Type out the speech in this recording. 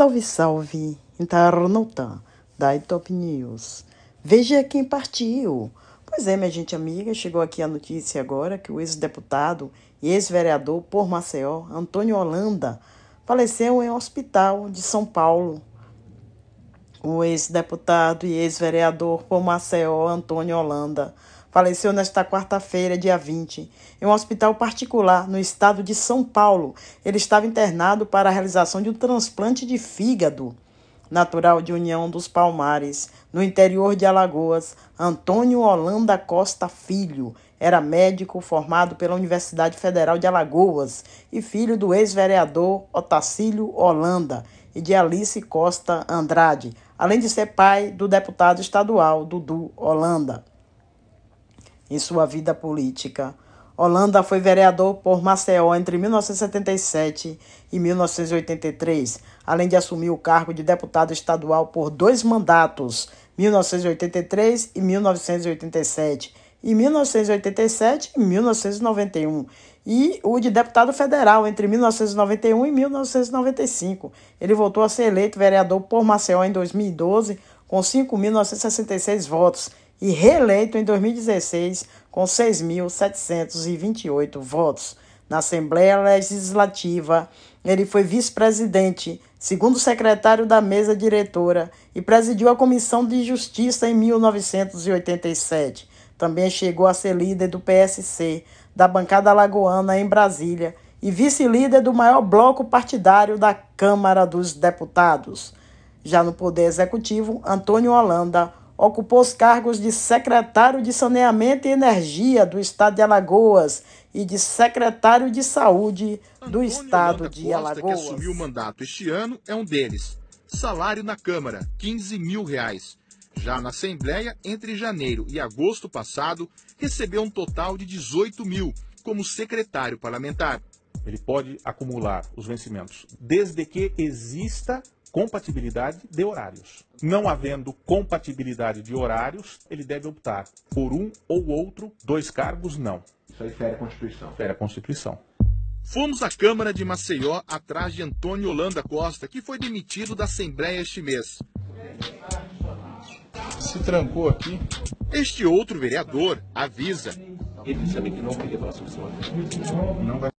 Salve, salve, internauta da Top News. Veja quem partiu. Pois é, minha gente amiga, chegou aqui a notícia agora que o ex-deputado e ex-vereador por Maceió, Antônio Holanda, faleceu em um hospital de São Paulo. O ex-deputado e ex-vereador por Maceió, Antônio Holanda, Faleceu nesta quarta-feira, dia 20, em um hospital particular no estado de São Paulo. Ele estava internado para a realização de um transplante de fígado. Natural de União dos Palmares, no interior de Alagoas, Antônio Holanda Costa Filho era médico formado pela Universidade Federal de Alagoas e filho do ex-vereador Otacílio Holanda e de Alice Costa Andrade, além de ser pai do deputado estadual Dudu Holanda em sua vida política. Holanda foi vereador por Maceió entre 1977 e 1983, além de assumir o cargo de deputado estadual por dois mandatos, 1983 e 1987, e 1987 e 1991, e o de deputado federal entre 1991 e 1995. Ele voltou a ser eleito vereador por Maceió em 2012 com 5.966 votos e reeleito em 2016 com 6.728 votos. Na Assembleia Legislativa, ele foi vice-presidente, segundo secretário da mesa diretora e presidiu a Comissão de Justiça em 1987. Também chegou a ser líder do PSC, da bancada lagoana em Brasília e vice-líder do maior bloco partidário da Câmara dos Deputados. Já no Poder Executivo, Antônio Holanda ocupou os cargos de secretário de Saneamento e Energia do Estado de Alagoas e de secretário de Saúde do Antônio Estado Holanda de Costa, Alagoas. que assumiu o mandato este ano, é um deles. Salário na Câmara, 15 mil reais. Já na Assembleia, entre janeiro e agosto passado, recebeu um total de 18 mil como secretário parlamentar. Ele pode acumular os vencimentos, desde que exista compatibilidade de horários. Não havendo compatibilidade de horários, ele deve optar por um ou outro, dois cargos, não. Isso aí fere a Constituição. Fere a Constituição. Fomos à Câmara de Maceió atrás de Antônio Holanda Costa, que foi demitido da Assembleia este mês. Se trancou aqui. Este outro vereador avisa. Ele sabe que não queria falar sobre isso. Não vai